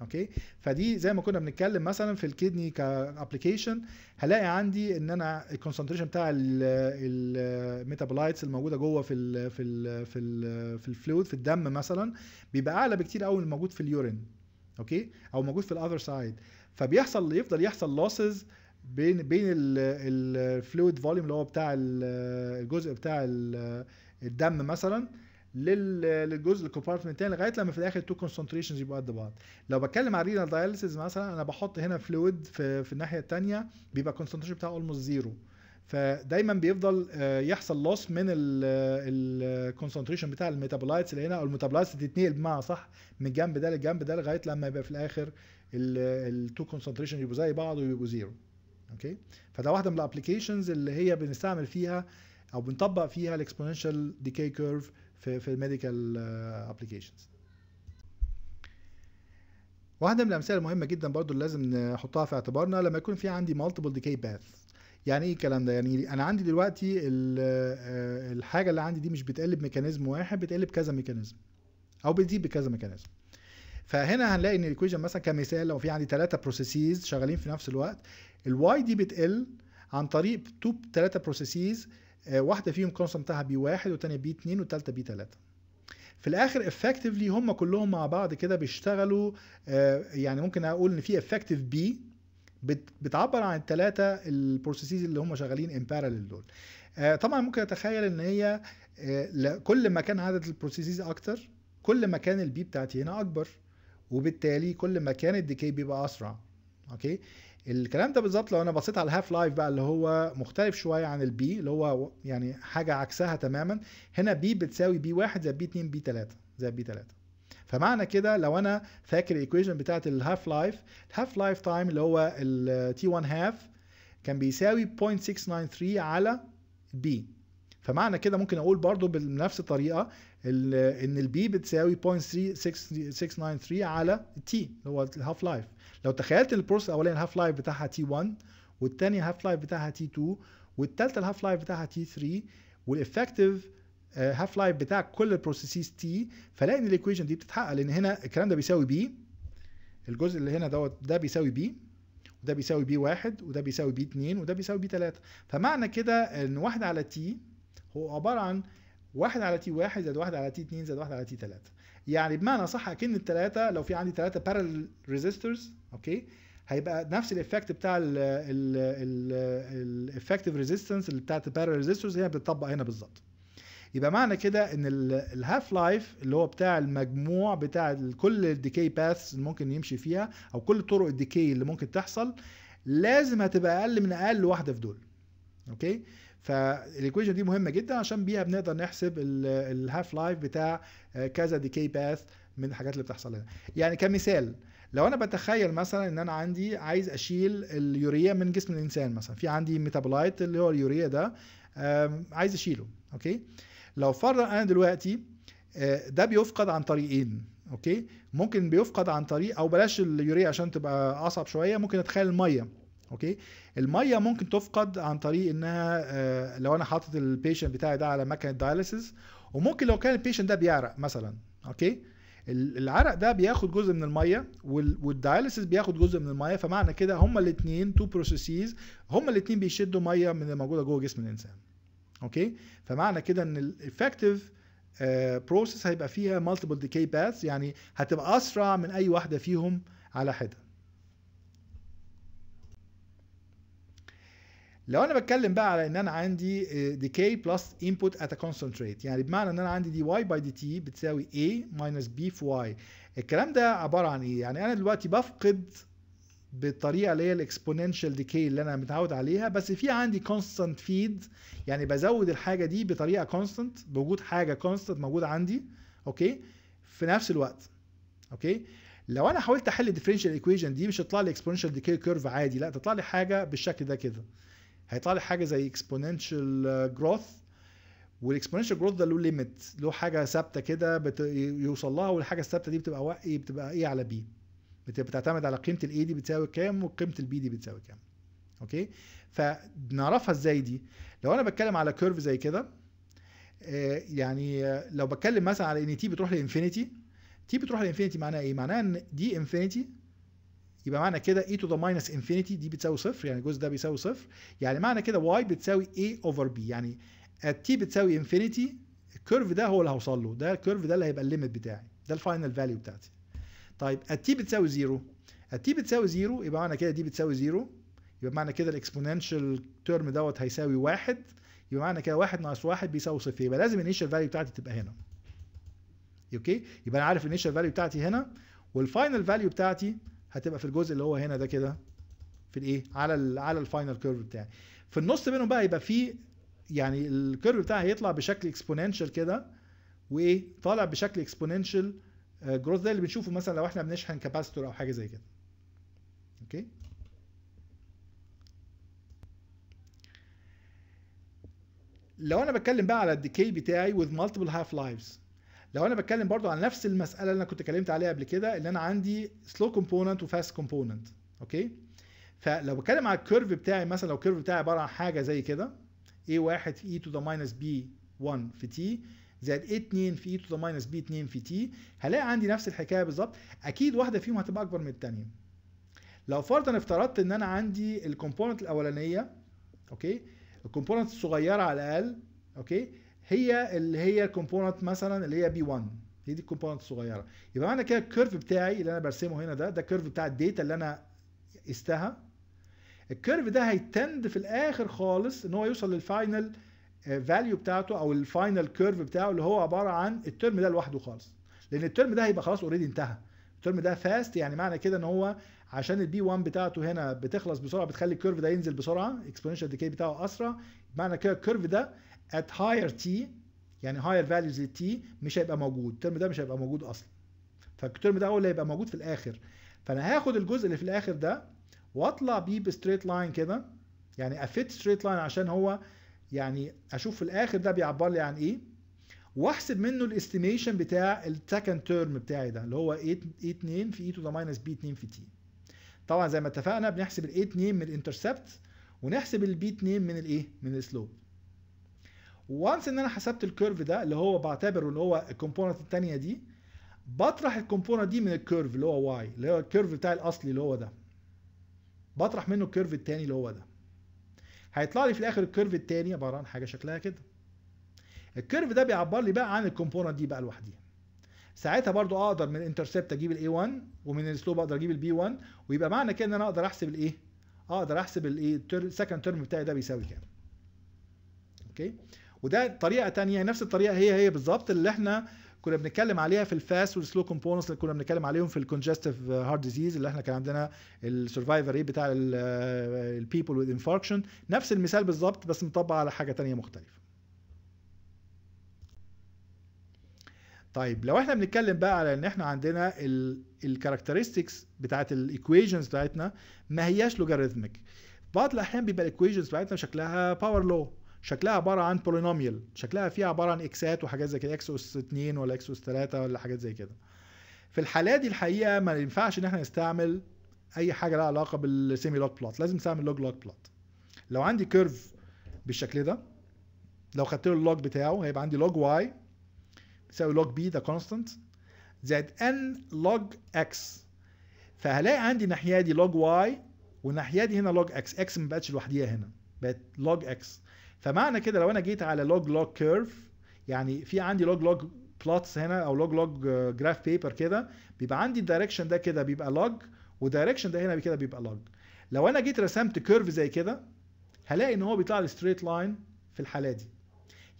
اوكي فدي زي ما كنا بنتكلم مثلا في الكدني كابلكيشن هلاقي عندي ان انا الكونسنتريشن بتاع الميتابولايتس الموجوده جوه في الـ في الـ في الـ في الفلويد في الدم مثلا بيبقى اعلى بكتير قوي من الموجود في اليورين اوكي او موجود في الاذر سايد فبيحصل يفضل يحصل لوسز بين بين الفلويد فوليوم اللي هو بتاع الجزء بتاع الدم مثلا للجزء الكومبارتمنتال لغايه لما في الاخر تو كونسنتريشنز يبقوا قد بعض لو بتكلم على رينال داياليسيز مثلا انا بحط هنا فلويد في, في الناحيه الثانيه بيبقى الكونسنتريشن بتاعه اولموست زيرو فدايما بيفضل آه، يحصل لوس من الكونسنتريشن بتاع الميتابولايتس اللي هنا او الميتابولايتس تتنقل بمعنى صح من جنب ده للجنب ده لغايه لما يبقى في الاخر التو كونسنتريشن يبقوا زي بعض ويبقوا زيرو اوكي فده واحده من الابلكيشنز اللي هي بنستعمل فيها او بنطبق فيها الاكسبوننشال ديكاي كيرف في في الميديكال ابلكيشنز uh, واحده من الامثله المهمه جدا برضو اللي لازم نحطها في اعتبارنا لما يكون في عندي مالتيبل ديكاي باث يعني ايه الكلام ده يعني انا عندي دلوقتي uh, الحاجه اللي عندي دي مش بتقلب ميكانيزم واحد بتقلب كذا ميكانيزم او بتزيد بكذا ميكانيزم فهنا هنلاقي ان الايكويشن مثلا كمثال لو في عندي ثلاثه بروسيسز شغالين في نفس الوقت الواي دي بتقل عن طريق تو ثلاثه بروسيسز آه، واحده فيهم كونستنت بتاعها بي واحد والثانيه بي 2 والثالثه بي 3 في الاخر افكتفلي هم كلهم مع بعض كده بيشتغلوا آه، يعني ممكن اقول ان في افكتف بي بتعبر عن الثلاثه البروسيسز اللي هم شغالين ان دول آه، طبعا ممكن اتخيل ان هي كل ما كان عدد البروسيسز اكتر كل ما كان البي بتاعتي هنا اكبر وبالتالي كل ما كان الديكي بيبقى اسرع اوكي الكلام ده بالظبط لو انا بصيت على الهاف لايف بقى اللي هو مختلف شويه عن البي اللي هو يعني حاجه عكسها تماما هنا بي بتساوي بي 1 زائد بي 2 بي 3 زائد بي 3 فمعنى كده لو انا فاكر الايكويشن بتاعت الهاف لايف الهاف لايف تايم اللي هو التي 1 هاف كان بيساوي 0.693 على بي فمعنى كده ممكن اقول برضو بنفس الطريقه ان البي بتساوي 0.693 على تي اللي هو الهاف لايف لو تخيلت البروس الاولاني الهاف لايف بتاعها تي 1 والثانيه الهاف لايف بتاعها تي 2 والثالثه الهاف لايف بتاعها تي 3 والافكتيف هاف لايف بتاع كل البروسيسز تي فلاقي ان الايكويشن دي بتتحقق لان هنا الكلام ده بيساوي بي الجزء اللي هنا دوت ده بيساوي بي وده بيساوي بي واحد وده بيساوي بي اتنين وده بيساوي بي تلاته فمعنى كده ان واحد على تي هو عباره عن 1 على تي 1 زائد 1 على تي 2 زائد 1 على تي 3 يعني بمعنى صح اكن الثلاثه لو في عندي ثلاثه بارل ريزيستورز اوكي هيبقى نفس الايفكت بتاع الايفكتيف ريزيستنس اللي بتاعت البارل ريزيستورز هي بتطبق هنا بالظبط يبقى معنى كده ان الهاف لايف اللي هو بتاع المجموع بتاع كل الديكي باثs اللي ممكن يمشي فيها او كل طرق الديكي اللي ممكن تحصل لازم هتبقى اقل من اقل واحده في دول اوكي فالايكويشن دي مهمه جدا عشان بيها بنقدر نحسب الهاف لايف بتاع آه، كذا ديكي باث من الحاجات اللي بتحصل لنا يعني كمثال لو انا بتخيل مثلا ان انا عندي عايز اشيل اليوريا من جسم الانسان مثلا في عندي ميتابولايت اللي هو اليوريا ده عايز اشيله اوكي لو فرض انا دلوقتي آه، ده بيفقد عن طريقين اوكي ممكن بيفقد عن طريق او بلاش اليوريا عشان تبقى اصعب شويه ممكن اتخيل الميه اوكي الميه ممكن تفقد عن طريق انها آه، لو انا حاطط البيشنت بتاعي ده على مكنه دايلسيس وممكن لو كان البيشنت ده بيعرق مثلا اوكي العرق ده بياخد جزء من الميه والدايلسيس بياخد جزء من الميه فمعنى كده هما الاثنين تو بروسيسز هما الاثنين بيشدوا ميه من الموجوده جوه جسم الانسان اوكي فمعنى كده ان الافكتيف آه، بروسيس هيبقى فيها مالتيبل ديكي باث يعني هتبقى اسرع من اي واحده فيهم على حده لو انا بتكلم بقى على ان انا عندي آه، input بلس انبوت ات كونسنتريت يعني بمعنى ان انا عندي دي واي باي دي تي بتساوي A ماينس بي في واي الكلام ده عباره عن ايه يعني انا دلوقتي بفقد بالطريقه اللي هي الاكسبوننشال ديكي اللي انا متعود عليها بس في عندي كونستانت فيد يعني بزود الحاجه دي بطريقه كونستانت بوجود حاجه كونستانت موجوده عندي اوكي في نفس الوقت اوكي لو انا حاولت احل الديفرنشال ايكويشن دي مش هتطلع لي اكسبوننشال ديكي كيرف عادي لا تطلع لي حاجه بالشكل ده كده هيطلع حاجه زي اكسبوننشال جروث والاكسبوننشال جروث ده له ليميت له حاجه ثابته كده بت... يوصل لها والحاجه الثابته دي بتبقى وقي بتبقى ايه على بي بتعتمد على قيمه الاي دي بتساوي كام وقيمه البي دي بتساوي كام اوكي فنعرفها ازاي دي لو انا بتكلم على كيرف زي كده آه، يعني آه، لو بتكلم مثلا على ان تي بتروح لانفينيتي تي بتروح لانفينيتي معناها ايه معناها ان دي انفينيتي يبقى معنى كده e to the minus infinity دي بتساوي صفر يعني الجزء ده بيساوي صفر يعني معنى كده y بتساوي a over b يعني at t بتساوي infinity الكيرف ده هو اللي هوصل له ده الكيرف ده اللي هيبقى الليميت بتاعي ده الفاينل فاليو بتاعتي طيب at t بتساوي 0 at t بتساوي 0 يبقى معنى كده دي بتساوي 0 يبقى معنى كده الاكسبوننشال تيرم دوت هيساوي واحد يبقى معنى كده واحد ناقص واحد بيساوي صفر يبقى لازم الانيشال فاليو بتاعتي تبقى هنا اوكي يبقى انا عارف الانيشال فاليو بتاعتي هنا والفاينل فاليو بتاعتي هتبقى في الجزء اللي هو هنا ده كده في الايه على ال على الفاينل كيرف بتاعي في النص بينهم بقى يبقى في يعني الكيرف بتاعي هيطلع بشكل اكسبوننشال كده وايه طالع بشكل اكسبوننشال آه، جروث ده اللي بنشوفه مثلا لو احنا بنشحن كاباستور او حاجه زي كده اوكي لو انا بتكلم بقى على الديكي بتاعي with multiple half lives لو انا بتكلم برضو عن نفس المساله اللي انا كنت اتكلمت عليها قبل كده اللي انا عندي سلو كومبوننت وفاست كومبوننت اوكي فلو بتكلم على الكيرف بتاعي مثلا لو الكيرف بتاعي عباره عن حاجه زي كده a1 في e to the minus b1 في t زائد a2 في e to the minus b2 في t هلاقي عندي نفس الحكايه بالظبط اكيد واحده فيهم هتبقى اكبر من الثانيه لو فرضا افترضت ان انا عندي الكومبوننت الاولانيه اوكي الكومبوننت الصغيره على الاقل اوكي هي اللي هي الكومبوننت مثلا اللي هي بي 1 هي دي الكومبوننت الصغيره يبقى معنى كده الكيرف بتاعي اللي انا برسمه هنا ده ده الكيرف بتاع الداتا اللي انا قستها الكيرف ده هيتند في الاخر خالص ان هو يوصل للفاينل آه، فاليو بتاعته او الفاينل كيرف بتاعه اللي هو عباره عن الترم ده لوحده خالص لان الترم ده هيبقى خلاص اوريدي انتهى الترم ده فاست يعني معنى كده ان هو عشان البي 1 بتاعته هنا بتخلص بسرعه بتخلي الكيرف ده ينزل بسرعه اكسبوننشال ديكي بتاعه اسرع معنى كده الكيرف ده at higher t يعني higher values لل t مش هيبقى موجود الترم ده مش هيبقى موجود اصلا فالترم ده هو اللي هيبقى موجود في الاخر فانا هاخد الجزء اللي في الاخر ده واطلع بيه بستريت لاين كده يعني افيت ستريت لاين عشان هو يعني اشوف في الاخر ده بيعبر لي عن ايه واحسب منه الاستيميشن بتاع السكند تيرم بتاعي ده اللي هو ايه 2 في اي تو ذا ماينس بي 2 في تي طبعا زي ما اتفقنا بنحسب الاي 2 من الانترسبت ونحسب البي 2 من الايه من السلوب وانس ان انا حسبت الكيرف ده اللي هو بعتبره اللي هو الكومبوننت الثانيه دي بطرح الكومبوننت دي من الكيرف اللي هو واي اللي هو الكيرف بتاعي الاصلي اللي هو ده بطرح منه الكيرف الثاني اللي هو ده هيطلع لي في الاخر الكيرف الثاني عباره عن حاجه شكلها كده الكيرف ده بيعبر لي بقى عن الكومبوننت دي بقى لوحديها ساعتها برضو اقدر من الانترسبت اجيب الاي 1 ومن السلوب اقدر اجيب البي 1 ويبقى معنى كده ان انا اقدر احسب الايه اقدر احسب الايه السكند ترم بتاعي ده بيساوي كام اوكي وده طريقه تانية نفس الطريقه هي هي بالظبط اللي احنا كنا بنتكلم عليها في الفاست والسلو كومبوننتس اللي كنا بنتكلم عليهم في الكونجستيف هارت ديزيز اللي احنا كان عندنا السرفايفر ريت بتاع البيبل وذ انفاركشن نفس المثال بالظبط بس مطبق على حاجه تانية مختلفه طيب لو احنا بنتكلم بقى على ان احنا عندنا الكاركترستكس بتاعت الايكويشنز بتاعتنا ما هياش لوغاريتمك بعض الاحيان بيبقى الايكويشنز بتاعتنا شكلها باور لو شكلها عباره عن بولينوميال شكلها فيها عباره عن اكسات وحاجات زي كده اكس اس 2 ولا اكس اس 3 ولا حاجات زي كده في الحاله دي الحقيقه ما ينفعش ان احنا نستعمل اي حاجه لها علاقه بالسيمي لوج بلوت لازم نستعمل لوج لوج بلوت لو عندي كيرف بالشكل ده لو خدت له اللوج بتاعه هيبقى عندي لوج واي بيساوي لوج بي ده كونستانت زائد ان لوج اكس فهلاقي عندي الناحيه دي لوج واي والناحيه دي هنا لوج اكس اكس ما بقتش لوحديها هنا بقت لوج اكس فمعنى كده لو انا جيت على لوج لوج كيرف يعني في عندي لوج لوج بلوتس هنا او لوج لوج جراف بيبر كده بيبقى عندي الدايركشن ده كده بيبقى لوج ودايركشن ده هنا كده بيبقى لوج لو انا جيت رسمت كيرف زي كده هلاقي ان هو بيطلع لي ستريت لاين في الحاله دي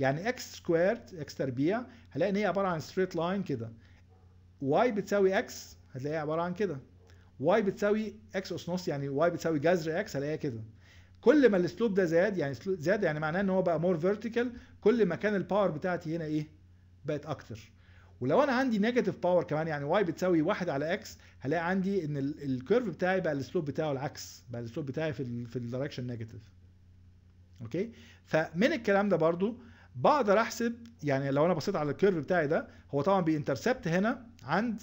يعني اكس سكويرد اكس تربيع هلاقي ان هي عباره عن ستريت لاين كده واي بتساوي اكس هتلاقيها عباره عن كده واي بتساوي اكس اس نص يعني واي بتساوي جذر اكس هلاقيها كده كل ما السلوب ده زاد يعني زاد يعني معناه ان هو بقى مور فيرتيكال كل ما كان الباور بتاعتي هنا ايه بقت اكتر ولو انا عندي نيجاتيف باور كمان يعني واي بتساوي واحد على اكس هلاقي عندي ان الكيرف بتاعي بقى السلوب بتاعه العكس بقى السلوب بتاعي في في الدايركشن نيجاتيف اوكي فمن الكلام ده برضو بقدر احسب يعني لو انا بصيت على الكيرف بتاعي ده هو طبعا بينترسبت هنا عند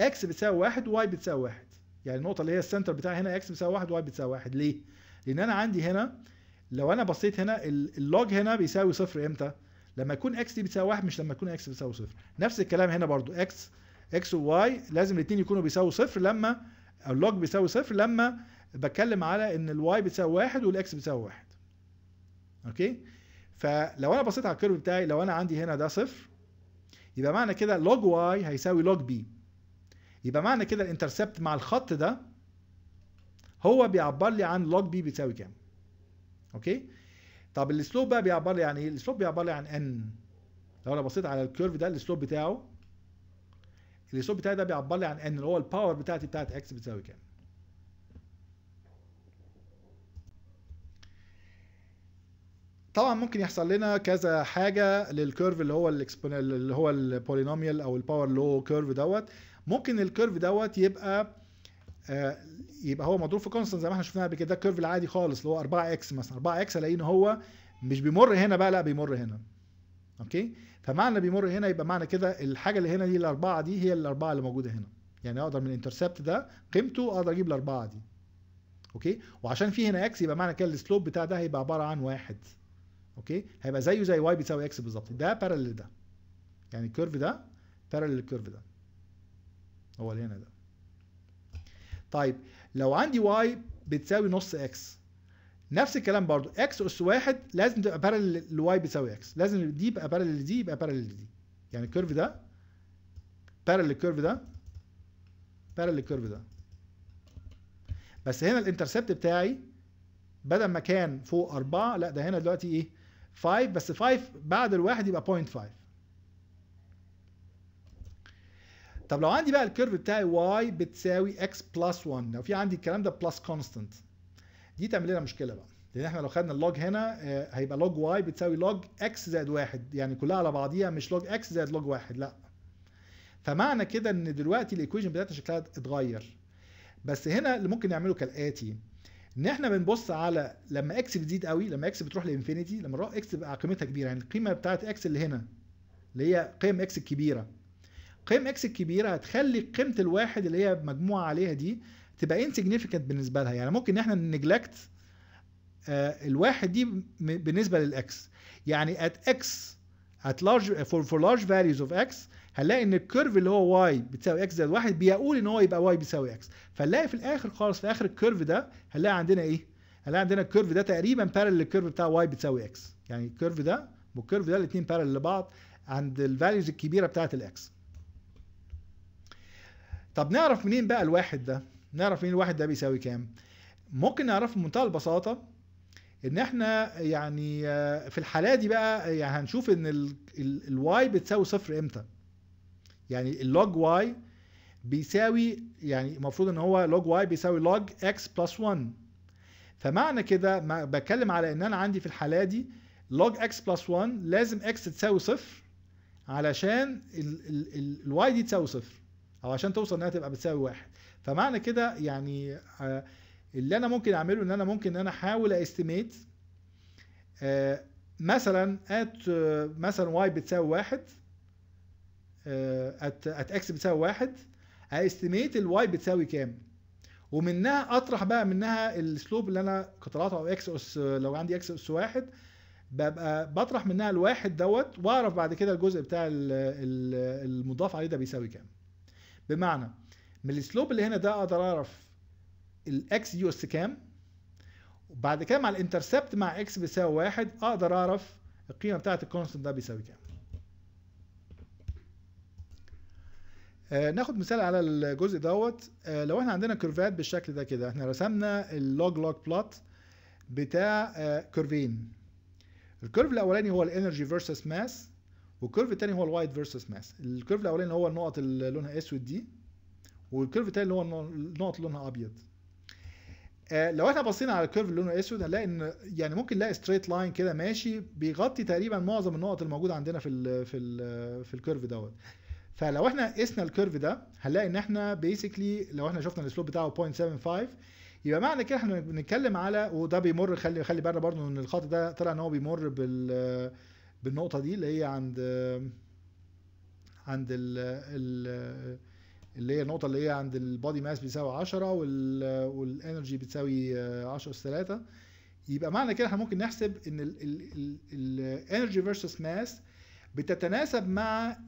اكس بتساوي واحد وواي بتساوي واحد يعني النقطه اللي هي السنتر بتاعي هنا اكس بتساوي واحد وواي بتساوي واحد ليه لان انا عندي هنا لو انا بصيت هنا اللوج هنا بيساوي صفر امتى؟ لما يكون اكس دي بتساوي واحد مش لما يكون اكس بتساوي صفر نفس الكلام هنا برضو اكس اكس وواي لازم الاثنين يكونوا بيساووا صفر لما اللوج بيساوي صفر لما بتكلم على ان الواي بتساوي واحد والاكس بتساوي واحد اوكي فلو انا بصيت على الكيرف بتاعي لو انا عندي هنا ده صفر يبقى معنى كده لوج واي هيساوي لوج بي يبقى معنى كده الانترسبت مع الخط ده هو بيعبر لي عن لوج بي بيساوي كام اوكي طب السلوب بقى بيعبر لي عن ايه السلوب بيعبر لي عن ان لو انا بصيت على الكيرف ده السلوب بتاعه السلوب بتاعي ده بيعبر لي عن ان اللي هو الباور بتاعتي بتاعت اكس بتساوي كام طبعا ممكن يحصل لنا كذا حاجه للكيرف اللي هو اللي هو البولينوميال او الباور لو كيرف دوت ممكن الكيرف دوت يبقى آه، يبقى هو مضروب في كونستنت زي ما احنا شفناها قبل كده ده الكيرف العادي خالص اللي هو 4 اكس مثلا 4 اكس الاقي ان هو مش بيمر هنا بقى لا بيمر هنا اوكي فمعنى بيمر هنا يبقى معنى كده الحاجه اللي هنا دي الاربعه دي هي الاربعه اللي موجوده هنا يعني اقدر من الانترسبت ده قيمته اقدر اجيب الاربعه دي اوكي وعشان في هنا اكس يبقى معنى كده السلوب بتاع ده هيبقى عباره عن واحد اوكي هيبقى زيه زي واي بيساوي اكس بالظبط ده بارلل ده يعني الكيرف ده بارلل الكيرف ده هو اللي هنا ده طيب لو عندي واي بتساوي نص اكس نفس الكلام برضو اكس اس واحد لازم تبقى بارلل لواي بتساوي اكس لازم دي يبقى بارلل دي يبقى بارلل دي يعني الكيرف ده بارلل الكيرف ده بارلل الكيرف ده بس هنا الانترسبت بتاعي بدل ما كان فوق 4 لا ده هنا دلوقتي ايه 5 بس 5 بعد الواحد يبقى 0.5 طب لو عندي بقى الكيرف بتاعي واي بتساوي اكس بلس 1 لو في عندي الكلام ده بلس كونستنت دي تعمل لنا مشكله بقى لان احنا لو خدنا اللوج هنا آه، هيبقى لوج واي بتساوي لوج اكس زائد واحد يعني كلها على بعضيها مش لوج اكس زائد لوج واحد لا فمعنى كده ان دلوقتي الايكويشن بتاعتنا شكلها اتغير بس هنا اللي ممكن نعمله كالاتي ان احنا بنبص على لما اكس بتزيد قوي لما اكس بتروح لانفينيتي لما اكس بقى قيمتها كبيره يعني القيمه بتاعت اكس اللي هنا اللي هي قيم اكس الكبيره قيم اكس الكبيره هتخلي قيمه الواحد اللي هي مجموعه عليها دي تبقى انسيجنيفيكانت بالنسبه لها يعني ممكن ان احنا نجلكت آه، الواحد دي بالنسبه للاكس يعني ات اكس ات لارج فور فور لارج فاليوز اوف اكس هنلاقي ان الكيرف اللي هو واي بتساوي اكس زائد واحد بيقول ان هو يبقى واي بيساوي اكس فنلاقي في الاخر خالص في اخر الكيرف ده هنلاقي عندنا ايه؟ هنلاقي عندنا الكيرف ده تقريبا بارل للكيرف بتاع واي بتساوي اكس يعني الكيرف ده والكيرف ده الاثنين بارل لبعض عند الفاليوز الكبيره بتاعه الاكس طب نعرف منين بقى الواحد ده نعرف منين الواحد ده بيساوي كام ممكن نعرف بمنتهى البساطه ان احنا يعني آه، في الحاله دي بقى آه، يعني هنشوف ان الواي بتساوي صفر امتى يعني اللوج واي بيساوي يعني المفروض ان هو لوج واي بيساوي لوج اكس بلس 1 فمعنى كده بتكلم على ان انا عندي في الحاله دي لوج اكس بلس 1 لازم اكس تساوي صفر علشان الواي دي تساوي صفر او عشان توصل انها تبقى بتساوي واحد فمعنى كده يعني آه، اللي انا ممكن اعمله ان انا ممكن ان انا احاول استيميت آه، مثلا ات آه، مثلا واي بتساوي واحد ات ات اكس بتساوي واحد استيميت الواي بتساوي كام ومنها اطرح بقى منها السلوب اللي انا طلعته او اكس اس لو عندي اكس اس واحد ببقى بطرح منها الواحد دوت واعرف بعد كده الجزء بتاع المضاف عليه ده بيساوي كام بمعنى من السلوب اللي هنا ده اقدر اعرف الاكس دي اس كام وبعد كده مع الانترسبت مع اكس بيساوي واحد اقدر اعرف القيمه بتاعه الكونستنت ده بيساوي كام آه ناخد مثال على الجزء دوت آه لو احنا عندنا كيرفات بالشكل ده كده احنا رسمنا اللوج لوج بلوت بتاع آه كيرفين الكيرف الاولاني هو الانرجي فيرسس ماس والكيرف الثاني هو الوايت فيرسس ماس الكيرف الاولاني هو النقط اللي لونها اسود دي والكيرف الثاني اللي هو النقط اللي لونها ابيض آه، لو احنا بصينا على الكيرف اللي لونه اسود هنلاقي ان يعني ممكن نلاقي ستريت لاين كده ماشي بيغطي تقريبا معظم النقط الموجوده عندنا في الـ في الـ في الكيرف دوت فلو احنا قسنا الكيرف ده هنلاقي ان احنا بيسكلي لو احنا شفنا السلوب بتاعه 0.75 يبقى معنى كده احنا بنتكلم على وده بيمر خلي خلي بالنا برضه ان الخط ده طلع ان هو بيمر بال بالنقطه دي اللي هي عند عند ال ال اللي هي النقطة اللي هي عند البادي ماس بيساوي 10 والانرجي بتساوي 10 أس 3 يبقى معنى كده احنا ممكن نحسب ان الانرجي فيرسس ماس بتتناسب مع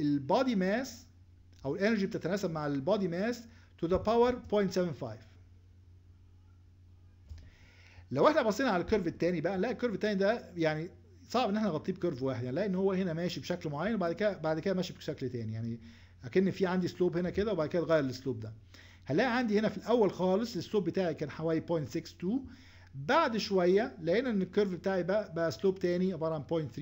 البادي ماس او الانرجي بتتناسب مع البادي ماس تو ذا باور 0.75 لو احنا بصينا على الكيرف الثاني بقى نلاقي الكيرف الثاني ده يعني صعب ان احنا نغطيه بكيرف واحد يعني لان هو هنا ماشي بشكل معين وبعد كده بعد كده ماشي بشكل تاني يعني اكن في عندي سلوب هنا كده وبعد كده اتغير السلوب ده هلاقي عندي هنا في الاول خالص السلوب بتاعي كان حوالي 0.62 بعد شويه لقينا ان الكيرف بتاعي بقى, بقى سلوب تاني عباره عن 0.33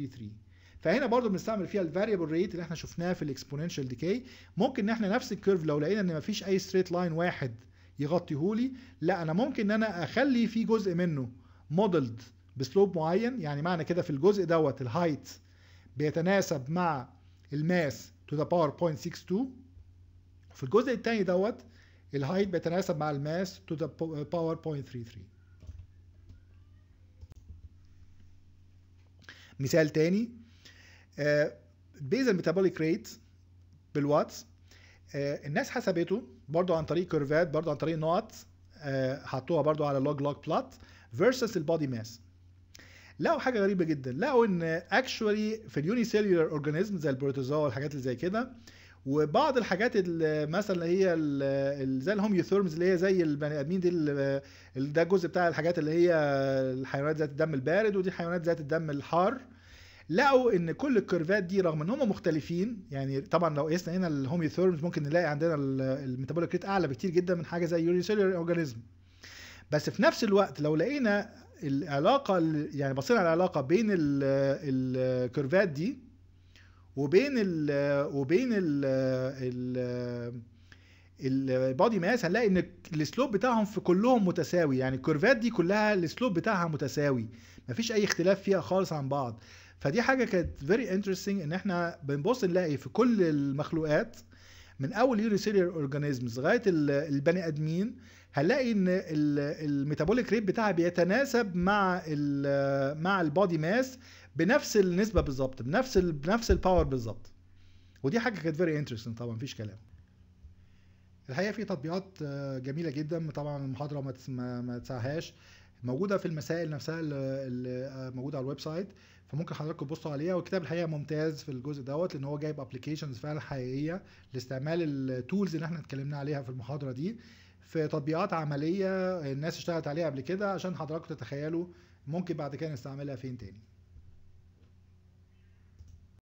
فهنا برضو بنستعمل فيها الفاريبل ريت اللي احنا شفناه في الاكسبوننشال ديكاي ممكن ان احنا نفس الكيرف لو لقينا ان مفيش اي ستريت لاين واحد يغطيهولي لا انا ممكن ان انا اخلي في جزء منه مودلد بسلوب معين يعني معنى كده في الجزء دوت الهايت بيتناسب مع الماس تو ذا باور 0.62 في الجزء الثاني دوت الهايت بيتناسب مع الماس تو ذا باور 0.33 مثال تاني بيزل ميتابوليك ريت بالواتس آه، الناس حسبته برضو عن طريق كيرفات برضو عن طريق نقط آه، حطوها برضو على لوج لوج بلوت versus البودي ماس لقوا حاجه غريبه جدا لقوا ان اكشولي في اليوني سيلولار اورجانيزم زي البروتوزوا والحاجات اللي زي كده وبعض الحاجات اللي مثلا اللي هي زي الهوميوثيرمز اللي هي زي البني ادمين دي ده الجزء بتاع الحاجات اللي هي الحيوانات ذات الدم البارد ودي الحيوانات ذات الدم الحار لقوا ان كل الكيرفات دي رغم ان هم مختلفين يعني طبعا لو قسنا هنا الهوميوثيرمز ممكن نلاقي عندنا الميتابوليك ريت اعلى بكتير جدا من حاجه زي اليوني سيلولار اورجانيزم بس في نفس الوقت لو لقينا العلاقه يعني بصينا على العلاقه بين الكيرفات دي وبين ال وبين ال البادي ماس هنلاقي ان السلوب بتاعهم في كلهم متساوي يعني الكيرفات دي كلها السلوب بتاعها متساوي مفيش اي اختلاف فيها خالص عن بعض فدي حاجه كانت فيري انترستنج ان احنا بنبص نلاقي في كل المخلوقات من اول يونيسيريال اورجانيزمز لغايه البني ادمين هنلاقي ان الميتابوليك ريت بتاعها بيتناسب مع مع البادي ماس بنفس النسبه بالظبط بنفس الـ بنفس الباور بالظبط ودي حاجه كانت فيري انترستنج طبعا مفيش كلام الحقيقه في تطبيقات آه، جميله جدا طبعا المحاضره ما تسعهاش موجوده في المسائل نفسها اللي آه، موجوده على الويب سايت فممكن حضراتكم تبصوا عليها والكتاب الحقيقه ممتاز في الجزء دوت لان هو جايب ابلكيشنز فعلا حقيقيه لاستعمال التولز اللي احنا اتكلمنا عليها في المحاضره دي في تطبيقات عمليه الناس اشتغلت عليها قبل كده عشان حضراتكم تتخيلوا ممكن بعد كده نستعملها فين تاني